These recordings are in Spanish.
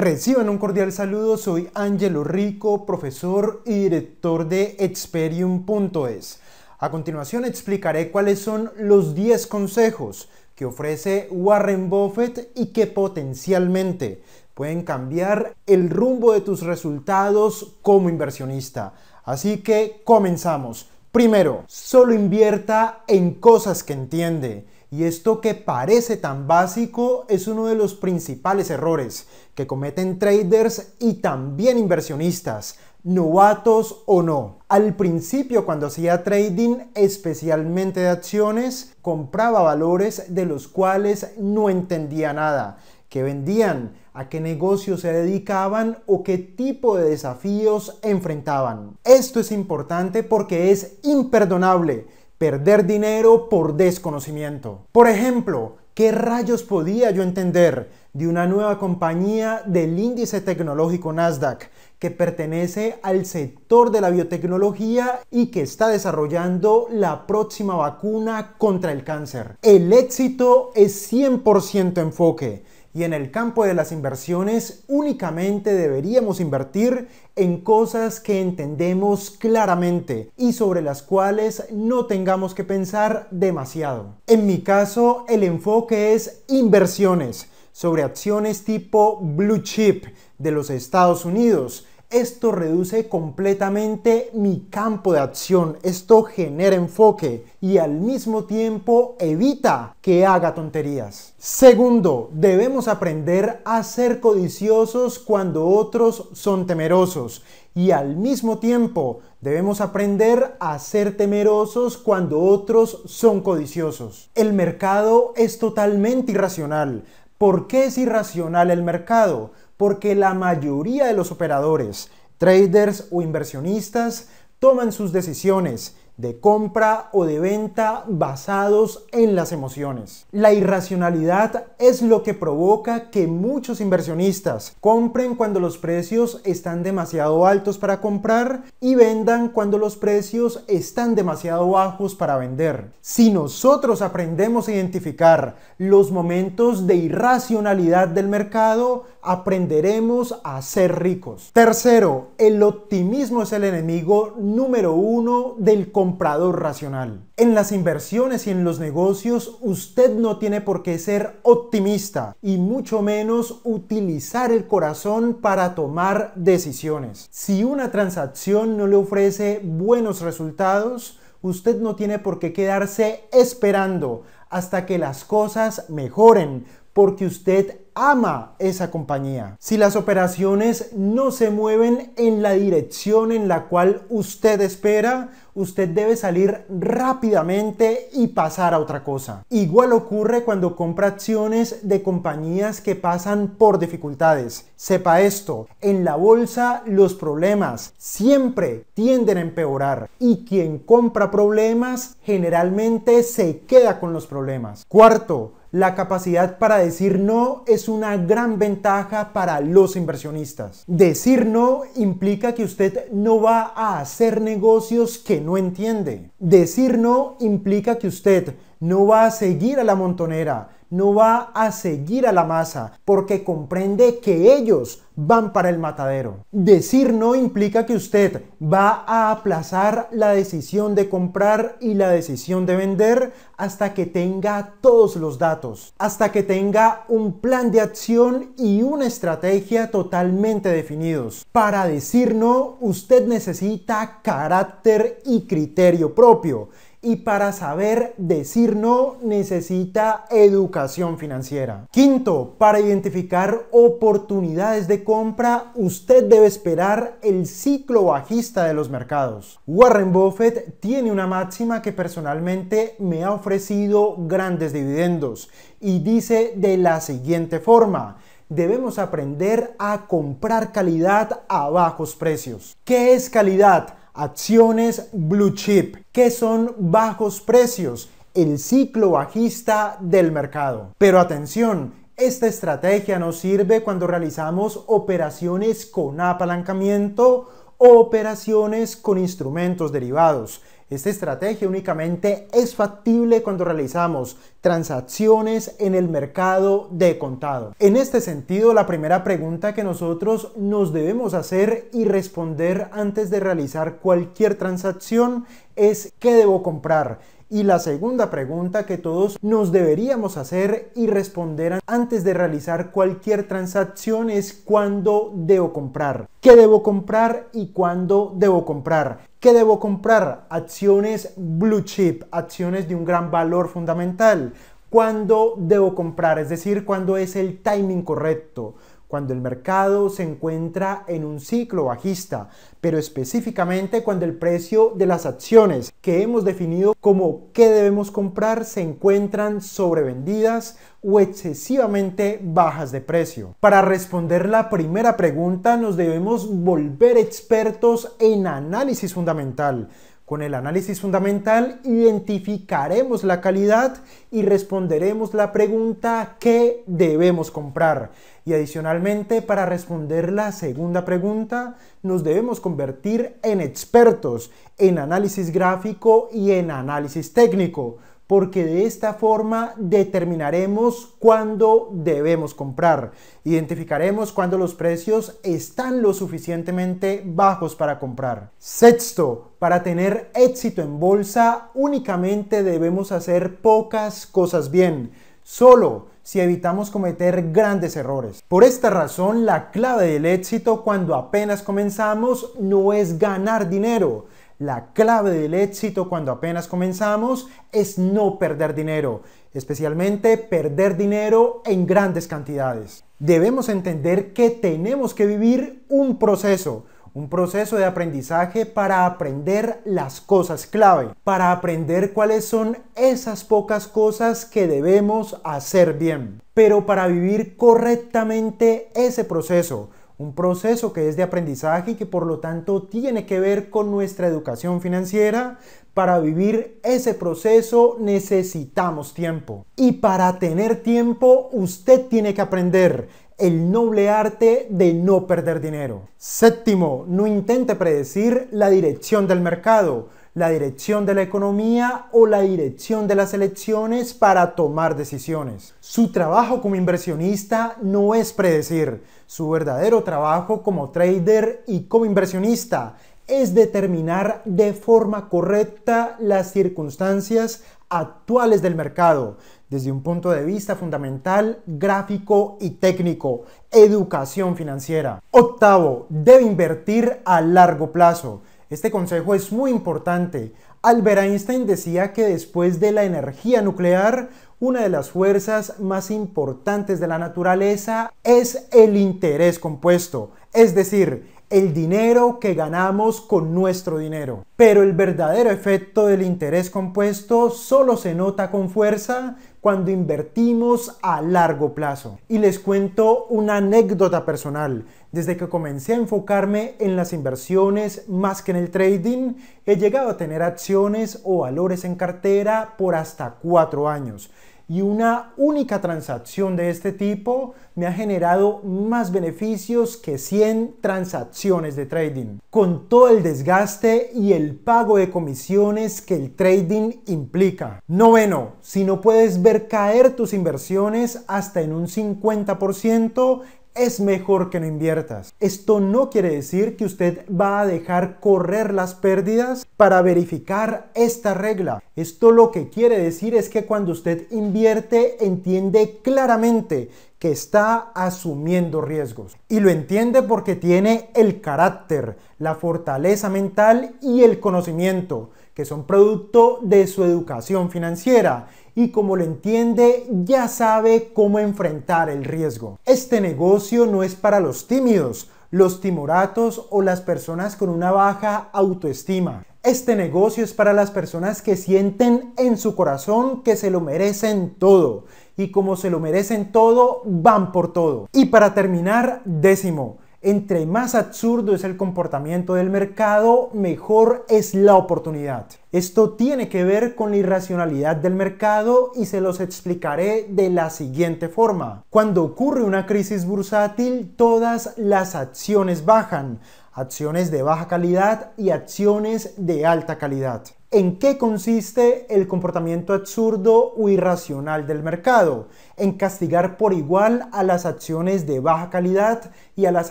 Reciban un cordial saludo, soy Angelo Rico, profesor y director de Experium.es. A continuación explicaré cuáles son los 10 consejos que ofrece Warren Buffett y que potencialmente pueden cambiar el rumbo de tus resultados como inversionista. Así que comenzamos. Primero, solo invierta en cosas que entiende. Y esto que parece tan básico es uno de los principales errores que cometen traders y también inversionistas, novatos o no. Al principio cuando hacía trading, especialmente de acciones, compraba valores de los cuales no entendía nada, ¿Qué vendían, a qué negocio se dedicaban o qué tipo de desafíos enfrentaban. Esto es importante porque es imperdonable perder dinero por desconocimiento. Por ejemplo, ¿qué rayos podía yo entender de una nueva compañía del índice tecnológico Nasdaq que pertenece al sector de la biotecnología y que está desarrollando la próxima vacuna contra el cáncer? El éxito es 100% enfoque y en el campo de las inversiones únicamente deberíamos invertir en cosas que entendemos claramente y sobre las cuales no tengamos que pensar demasiado. En mi caso, el enfoque es inversiones sobre acciones tipo blue chip de los Estados Unidos esto reduce completamente mi campo de acción, esto genera enfoque y al mismo tiempo evita que haga tonterías. Segundo, debemos aprender a ser codiciosos cuando otros son temerosos y al mismo tiempo debemos aprender a ser temerosos cuando otros son codiciosos. El mercado es totalmente irracional. ¿Por qué es irracional el mercado? porque la mayoría de los operadores, traders o inversionistas toman sus decisiones de compra o de venta basados en las emociones. La irracionalidad es lo que provoca que muchos inversionistas compren cuando los precios están demasiado altos para comprar y vendan cuando los precios están demasiado bajos para vender. Si nosotros aprendemos a identificar los momentos de irracionalidad del mercado, aprenderemos a ser ricos. Tercero, el optimismo es el enemigo número uno del comercio comprador racional. En las inversiones y en los negocios usted no tiene por qué ser optimista y mucho menos utilizar el corazón para tomar decisiones. Si una transacción no le ofrece buenos resultados, usted no tiene por qué quedarse esperando hasta que las cosas mejoren, porque usted ama esa compañía. Si las operaciones no se mueven en la dirección en la cual usted espera, usted debe salir rápidamente y pasar a otra cosa. Igual ocurre cuando compra acciones de compañías que pasan por dificultades. Sepa esto, en la bolsa los problemas siempre tienden a empeorar y quien compra problemas generalmente se queda con los problemas. Cuarto, la capacidad para decir no es una gran ventaja para los inversionistas. Decir no implica que usted no va a hacer negocios que no entiende. Decir no implica que usted no va a seguir a la montonera, no va a seguir a la masa porque comprende que ellos van para el matadero. Decir no implica que usted va a aplazar la decisión de comprar y la decisión de vender hasta que tenga todos los datos, hasta que tenga un plan de acción y una estrategia totalmente definidos. Para decir no, usted necesita carácter y criterio propio y para saber decir no necesita educación financiera. Quinto, para identificar oportunidades de compra, usted debe esperar el ciclo bajista de los mercados. Warren Buffett tiene una máxima que personalmente me ha ofrecido grandes dividendos y dice de la siguiente forma, debemos aprender a comprar calidad a bajos precios. ¿Qué es calidad? Acciones blue chip, que son bajos precios, el ciclo bajista del mercado. Pero atención, esta estrategia nos sirve cuando realizamos operaciones con apalancamiento o operaciones con instrumentos derivados esta estrategia únicamente es factible cuando realizamos transacciones en el mercado de contado. En este sentido, la primera pregunta que nosotros nos debemos hacer y responder antes de realizar cualquier transacción es ¿qué debo comprar? Y la segunda pregunta que todos nos deberíamos hacer y responder antes de realizar cualquier transacción es cuándo debo comprar. ¿Qué debo comprar y cuándo debo comprar? ¿Qué debo comprar? Acciones blue chip, acciones de un gran valor fundamental. ¿Cuándo debo comprar? Es decir, cuándo es el timing correcto cuando el mercado se encuentra en un ciclo bajista, pero específicamente cuando el precio de las acciones que hemos definido como qué debemos comprar se encuentran sobrevendidas o excesivamente bajas de precio. Para responder la primera pregunta nos debemos volver expertos en análisis fundamental con el análisis fundamental identificaremos la calidad y responderemos la pregunta ¿qué debemos comprar? Y adicionalmente, para responder la segunda pregunta, nos debemos convertir en expertos en análisis gráfico y en análisis técnico porque de esta forma determinaremos cuándo debemos comprar. Identificaremos cuándo los precios están lo suficientemente bajos para comprar. Sexto, para tener éxito en bolsa únicamente debemos hacer pocas cosas bien, solo si evitamos cometer grandes errores. Por esta razón, la clave del éxito cuando apenas comenzamos no es ganar dinero, la clave del éxito cuando apenas comenzamos es no perder dinero, especialmente perder dinero en grandes cantidades. Debemos entender que tenemos que vivir un proceso, un proceso de aprendizaje para aprender las cosas clave, para aprender cuáles son esas pocas cosas que debemos hacer bien. Pero para vivir correctamente ese proceso, un proceso que es de aprendizaje y que por lo tanto tiene que ver con nuestra educación financiera. Para vivir ese proceso necesitamos tiempo. Y para tener tiempo usted tiene que aprender el noble arte de no perder dinero. Séptimo, no intente predecir la dirección del mercado la dirección de la economía o la dirección de las elecciones para tomar decisiones. Su trabajo como inversionista no es predecir. Su verdadero trabajo como trader y como inversionista es determinar de forma correcta las circunstancias actuales del mercado desde un punto de vista fundamental, gráfico y técnico, educación financiera. Octavo, debe invertir a largo plazo. Este consejo es muy importante. Albert Einstein decía que después de la energía nuclear, una de las fuerzas más importantes de la naturaleza es el interés compuesto, es decir, el dinero que ganamos con nuestro dinero. Pero el verdadero efecto del interés compuesto solo se nota con fuerza cuando invertimos a largo plazo. Y les cuento una anécdota personal. Desde que comencé a enfocarme en las inversiones más que en el trading, he llegado a tener acciones o valores en cartera por hasta cuatro años y una única transacción de este tipo me ha generado más beneficios que 100 transacciones de trading, con todo el desgaste y el pago de comisiones que el trading implica. Noveno, si no puedes ver caer tus inversiones hasta en un 50%, es mejor que no inviertas. Esto no quiere decir que usted va a dejar correr las pérdidas para verificar esta regla. Esto lo que quiere decir es que cuando usted invierte entiende claramente que está asumiendo riesgos. Y lo entiende porque tiene el carácter, la fortaleza mental y el conocimiento, que son producto de su educación financiera y como lo entiende ya sabe cómo enfrentar el riesgo. Este negocio no es para los tímidos, los timoratos o las personas con una baja autoestima. Este negocio es para las personas que sienten en su corazón que se lo merecen todo y como se lo merecen todo, van por todo. Y para terminar, décimo, entre más absurdo es el comportamiento del mercado, mejor es la oportunidad. Esto tiene que ver con la irracionalidad del mercado y se los explicaré de la siguiente forma. Cuando ocurre una crisis bursátil, todas las acciones bajan acciones de baja calidad y acciones de alta calidad. ¿En qué consiste el comportamiento absurdo o irracional del mercado? En castigar por igual a las acciones de baja calidad y a las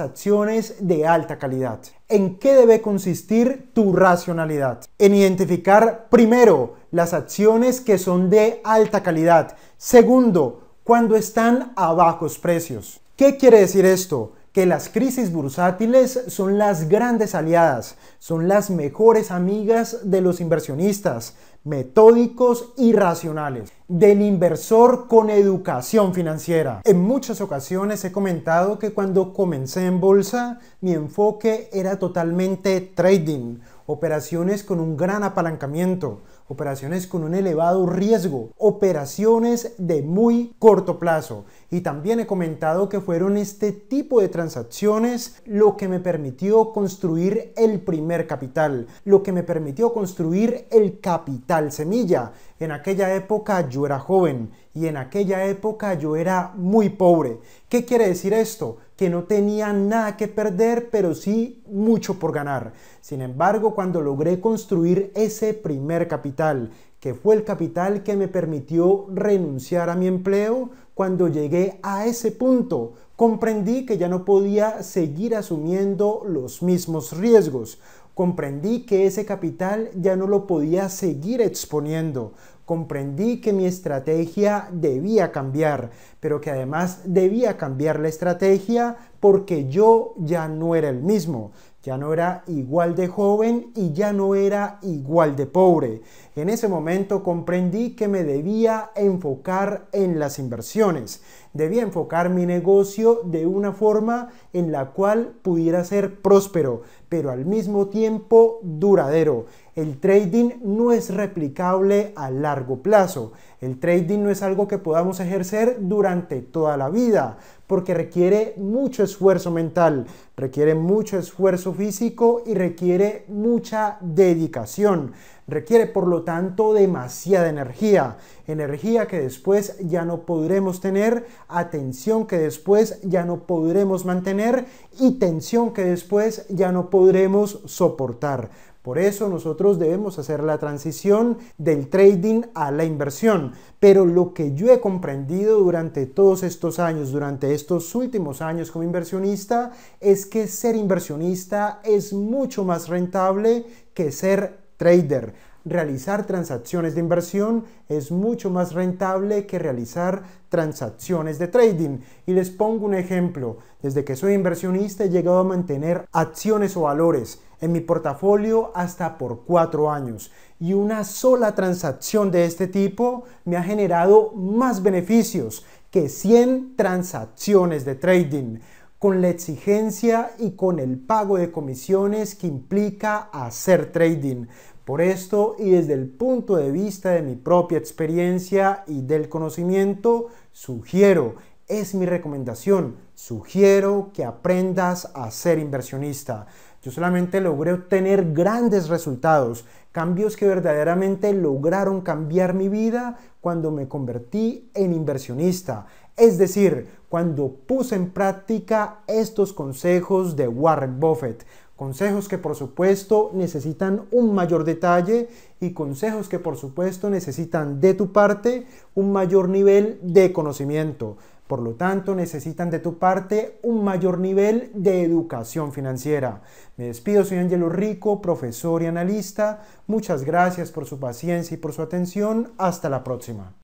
acciones de alta calidad. ¿En qué debe consistir tu racionalidad? En identificar primero las acciones que son de alta calidad. Segundo, cuando están a bajos precios. ¿Qué quiere decir esto? que las crisis bursátiles son las grandes aliadas, son las mejores amigas de los inversionistas, metódicos y racionales, del inversor con educación financiera. En muchas ocasiones he comentado que cuando comencé en bolsa, mi enfoque era totalmente trading, operaciones con un gran apalancamiento operaciones con un elevado riesgo, operaciones de muy corto plazo. Y también he comentado que fueron este tipo de transacciones lo que me permitió construir el primer capital, lo que me permitió construir el capital semilla. En aquella época yo era joven y en aquella época yo era muy pobre. ¿Qué quiere decir esto? que no tenía nada que perder, pero sí mucho por ganar. Sin embargo, cuando logré construir ese primer capital, que fue el capital que me permitió renunciar a mi empleo, cuando llegué a ese punto, comprendí que ya no podía seguir asumiendo los mismos riesgos. Comprendí que ese capital ya no lo podía seguir exponiendo comprendí que mi estrategia debía cambiar, pero que además debía cambiar la estrategia porque yo ya no era el mismo, ya no era igual de joven y ya no era igual de pobre. En ese momento comprendí que me debía enfocar en las inversiones, debía enfocar mi negocio de una forma en la cual pudiera ser próspero, pero al mismo tiempo duradero el trading no es replicable a largo plazo. El trading no es algo que podamos ejercer durante toda la vida porque requiere mucho esfuerzo mental, requiere mucho esfuerzo físico y requiere mucha dedicación. Requiere por lo tanto demasiada energía, energía que después ya no podremos tener, atención que después ya no podremos mantener y tensión que después ya no podremos soportar. Por eso nosotros debemos hacer la transición del trading a la inversión. Pero lo que yo he comprendido durante todos estos años, durante estos últimos años como inversionista, es que ser inversionista es mucho más rentable que ser trader realizar transacciones de inversión es mucho más rentable que realizar transacciones de trading. Y les pongo un ejemplo. Desde que soy inversionista he llegado a mantener acciones o valores en mi portafolio hasta por cuatro años. Y una sola transacción de este tipo me ha generado más beneficios que 100 transacciones de trading con la exigencia y con el pago de comisiones que implica hacer trading. Por esto y desde el punto de vista de mi propia experiencia y del conocimiento, sugiero, es mi recomendación, sugiero que aprendas a ser inversionista. Yo solamente logré obtener grandes resultados, cambios que verdaderamente lograron cambiar mi vida cuando me convertí en inversionista. Es decir, cuando puse en práctica estos consejos de Warren Buffett. Consejos que por supuesto necesitan un mayor detalle y consejos que por supuesto necesitan de tu parte un mayor nivel de conocimiento. Por lo tanto, necesitan de tu parte un mayor nivel de educación financiera. Me despido, soy Angelo Rico, profesor y analista. Muchas gracias por su paciencia y por su atención. Hasta la próxima.